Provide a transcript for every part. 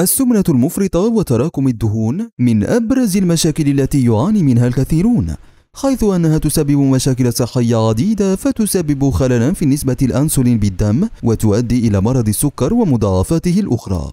السمنة المفرطة وتراكم الدهون من أبرز المشاكل التي يعاني منها الكثيرون حيث أنها تسبب مشاكل صحية عديدة فتسبب خللا في نسبة الأنسولين بالدم وتؤدي إلى مرض السكر ومضاعفاته الأخرى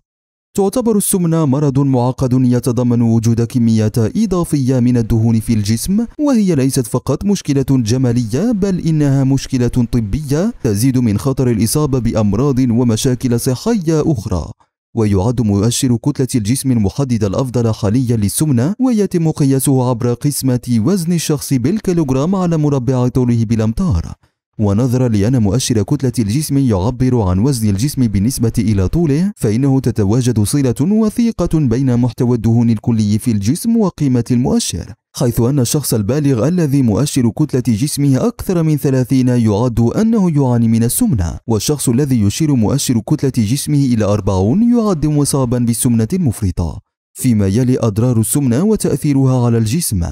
تعتبر السمنة مرض معقد يتضمن وجود كميات إضافية من الدهون في الجسم وهي ليست فقط مشكلة جمالية بل إنها مشكلة طبية تزيد من خطر الإصابة بأمراض ومشاكل صحية أخرى ويعد مؤشر كتلة الجسم المحدد الأفضل حاليا للسمنة ويتم قياسه عبر قسمة وزن الشخص بالكيلوغرام على مربع طوله بالأمتار ونظرا لأن مؤشر كتلة الجسم يعبر عن وزن الجسم بالنسبة إلى طوله فإنه تتواجد صلة وثيقة بين محتوى الدهون الكلي في الجسم وقيمة المؤشر حيث أن الشخص البالغ الذي مؤشر كتلة جسمه أكثر من 30 يعد أنه يعاني من السمنة والشخص الذي يشير مؤشر كتلة جسمه إلى 40 يعد مصابا بالسمنة المفرطة فيما يلي أضرار السمنة وتأثيرها على الجسم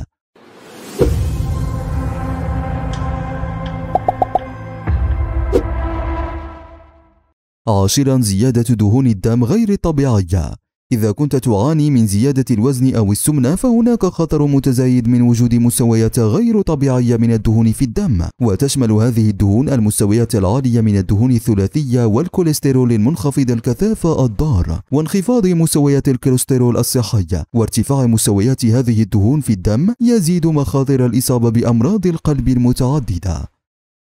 عاشرا زيادة دهون الدم غير الطبيعية إذا كنت تعاني من زيادة الوزن أو السمنة فهناك خطر متزايد من وجود مستويات غير طبيعية من الدهون في الدم وتشمل هذه الدهون المستويات العالية من الدهون الثلاثية والكوليسترول المنخفض الكثافة الضار وانخفاض مستويات الكوليسترول الصحي وارتفاع مستويات هذه الدهون في الدم يزيد مخاطر الإصابة بأمراض القلب المتعددة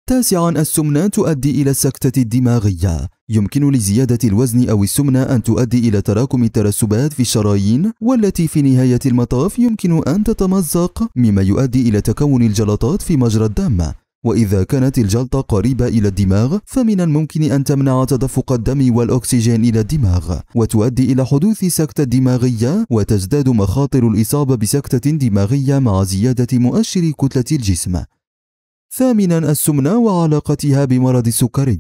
تاسعا السمنة تؤدي إلى السكتة الدماغية يمكن لزيادة الوزن أو السمنة أن تؤدي إلى تراكم الترسبات في الشرايين والتي في نهاية المطاف يمكن أن تتمزق مما يؤدي إلى تكون الجلطات في مجرى الدم وإذا كانت الجلطة قريبة إلى الدماغ فمن الممكن أن تمنع تدفق الدم والأكسجين إلى الدماغ وتؤدي إلى حدوث سكتة دماغية وتزداد مخاطر الإصابة بسكتة دماغية مع زيادة مؤشر كتلة الجسم ثامنا السمنة وعلاقتها بمرض السكري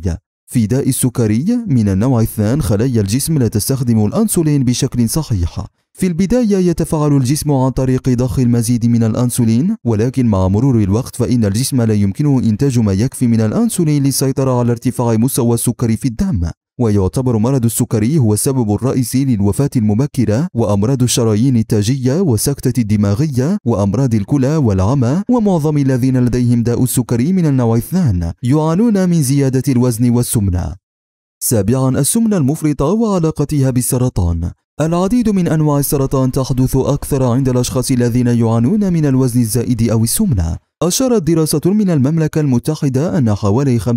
في داء السكري من النوع الثان خلايا الجسم لا تستخدم الأنسولين بشكل صحيح في البداية يتفاعل الجسم عن طريق ضخ المزيد من الأنسولين ولكن مع مرور الوقت فإن الجسم لا يمكنه إنتاج ما يكفي من الأنسولين للسيطرة على ارتفاع مستوى السكر في الدم ويعتبر مرض السكري هو السبب الرئيسي للوفاة المبكرة وأمراض الشرايين التاجية والسكتة الدماغية وأمراض الكلى والعمى ومعظم الذين لديهم داء السكري من النوع الثان يعانون من زيادة الوزن والسمنة سابعا السمنة المفرطة وعلاقتها بالسرطان العديد من أنواع السرطان تحدث أكثر عند الأشخاص الذين يعانون من الوزن الزائد أو السمنة. أشارت دراسة من المملكة المتحدة أن حوالي 5%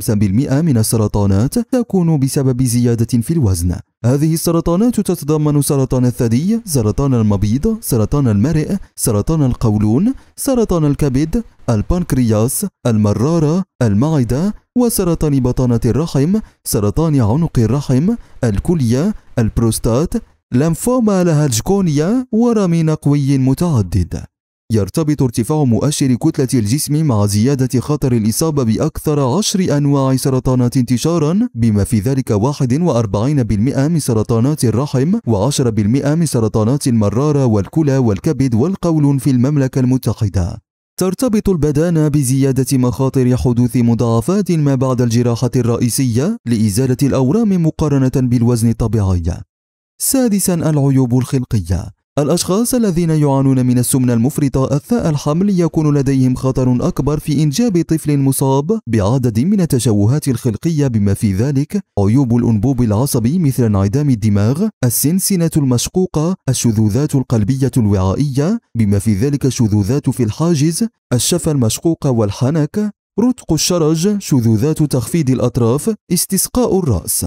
من السرطانات تكون بسبب زيادة في الوزن. هذه السرطانات تتضمن سرطان الثدي، سرطان المبيض، سرطان المرئ، سرطان القولون، سرطان الكبد، البنكرياس، المرارة، المعدة، وسرطان بطانة الرحم، سرطان عنق الرحم، الكلية، البروستات، لمفوما لهجكونيا ورم نقوي متعدد يرتبط ارتفاع مؤشر كتلة الجسم مع زيادة خطر الإصابة بأكثر عشر أنواع سرطانات انتشارا بما في ذلك 41% من سرطانات الرحم و10% من سرطانات المرارة والكلى والكبد والقولون في المملكة المتحدة ترتبط البدانة بزيادة مخاطر حدوث مضاعفات ما بعد الجراحة الرئيسية لإزالة الأورام مقارنة بالوزن الطبيعي سادسا العيوب الخلقية الأشخاص الذين يعانون من السمنة المفرطة أثناء الحمل يكون لديهم خطر أكبر في إنجاب طفل مصاب بعدد من التشوهات الخلقية بما في ذلك عيوب الأنبوب العصبي مثل انعدام الدماغ، السنسنة المشقوقة، الشذوذات القلبية الوعائية بما في ذلك الشذوذات في الحاجز، الشفة المشقوقة والحنك، رتق الشرج، شذوذات تخفيض الأطراف، استسقاء الرأس.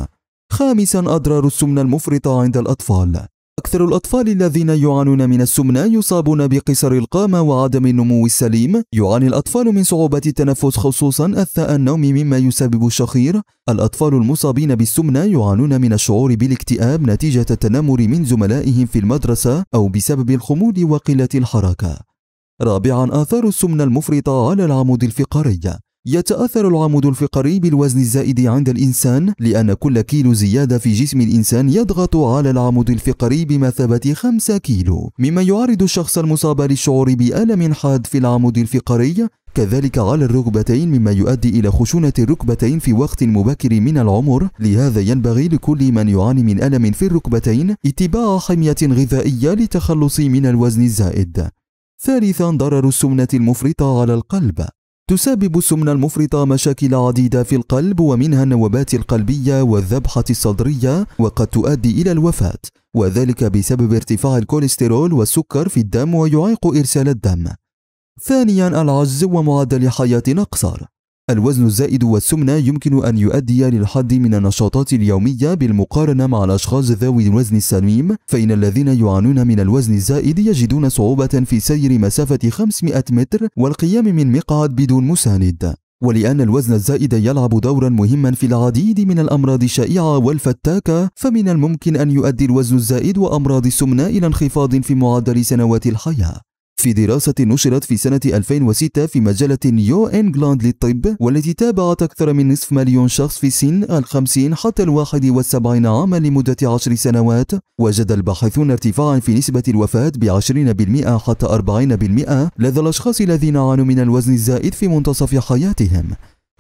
خامسا أضرار السمنة المفرطة عند الأطفال أكثر الأطفال الذين يعانون من السمنة يصابون بقصر القامة وعدم النمو السليم يعاني الأطفال من صعوبة التنفس خصوصا أثناء النوم مما يسبب الشخير الأطفال المصابين بالسمنة يعانون من الشعور بالاكتئاب نتيجة التنمر من زملائهم في المدرسة أو بسبب الخمول وقلة الحركة رابعا آثار السمنة المفرطة على العمود الفقري يتأثر العمود الفقري بالوزن الزائد عند الإنسان لأن كل كيلو زيادة في جسم الإنسان يضغط على العمود الفقري بمثابة 5 كيلو مما يعرض الشخص المصاب للشعور بألم حاد في العمود الفقري كذلك على الركبتين مما يؤدي إلى خشونة الركبتين في وقت مبكر من العمر لهذا ينبغي لكل من يعاني من ألم في الركبتين اتباع حمية غذائية للتخلص من الوزن الزائد ثالثا ضرر السمنة المفرطة على القلب تسبب السمنة المفرطة مشاكل عديدة في القلب ومنها النوبات القلبية والذبحة الصدرية وقد تؤدي إلى الوفاة وذلك بسبب ارتفاع الكوليسترول والسكر في الدم ويعيق إرسال الدم ثانيا العجز ومعدل حياة أقصر الوزن الزائد والسمنة يمكن أن يؤدي للحد من النشاطات اليومية بالمقارنة مع الأشخاص ذوي الوزن السليم فإن الذين يعانون من الوزن الزائد يجدون صعوبة في سير مسافة 500 متر والقيام من مقعد بدون مساند ولأن الوزن الزائد يلعب دورا مهما في العديد من الأمراض الشائعة والفتاكة فمن الممكن أن يؤدي الوزن الزائد وأمراض السمنة إلى انخفاض في معدل سنوات الحياة في دراسة نشرت في سنة 2006 في مجلة نيو إنجلاند للطب والتي تابعت أكثر من نصف مليون شخص في سن الخمسين حتى الواحد والسبعين عاما لمدة عشر سنوات وجد الباحثون ارتفاعا في نسبة الوفاة بعشرين بالمئة حتى أربعين بالمئة لدى الأشخاص الذين عانوا من الوزن الزائد في منتصف حياتهم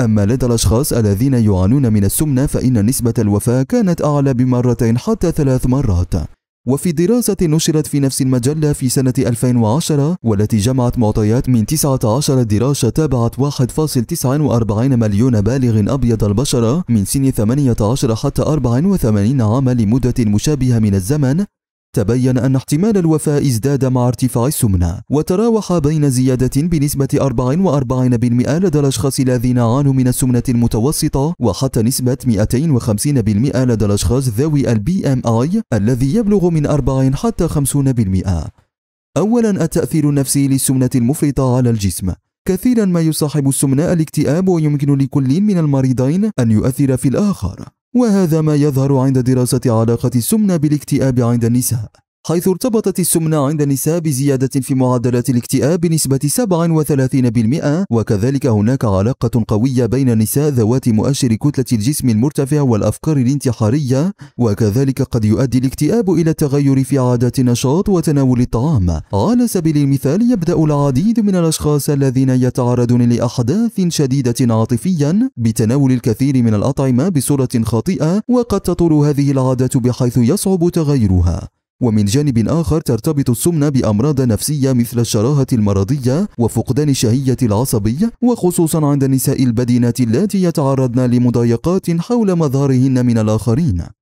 أما لدى الأشخاص الذين يعانون من السمنة فإن نسبة الوفاة كانت أعلى بمرتين حتى ثلاث مرات وفي دراسة نشرت في نفس المجلة في سنة 2010 والتي جمعت معطيات من 19 دراسة تابعت 1.49 مليون بالغ أبيض البشرة من سن 18 حتى 84 عاما لمدة مشابهة من الزمن تبين أن احتمال الوفاة ازداد مع ارتفاع السمنة وتراوح بين زيادة بنسبة 44% لدى الأشخاص الذين عانوا من السمنة المتوسطة وحتى نسبة 250% لدى الأشخاص ذوي البي ام اي الذي يبلغ من 40 حتى 50% أولا التأثير النفسي للسمنة المفرطة على الجسم كثيرا ما يصاحب السمنة الاكتئاب ويمكن لكل من المريضين أن يؤثر في الآخر وهذا ما يظهر عند دراسة علاقة السمنة بالاكتئاب عند النساء حيث ارتبطت السمنة عند النساء بزيادة في معدلات الاكتئاب بنسبة 37% وكذلك هناك علاقة قوية بين النساء ذوات مؤشر كتلة الجسم المرتفع والأفكار الانتحارية وكذلك قد يؤدي الاكتئاب إلى التغير في عادات النشاط وتناول الطعام على سبيل المثال يبدأ العديد من الأشخاص الذين يتعرضون لأحداث شديدة عاطفيا بتناول الكثير من الأطعمة بصورة خاطئة وقد تطول هذه العادات بحيث يصعب تغيرها ومن جانب آخر ترتبط السمنة بأمراض نفسية مثل الشراهة المرضية وفقدان الشهية العصبية وخصوصا عند النساء البدينات التي يتعرضن لمضايقات حول مظهرهن من الآخرين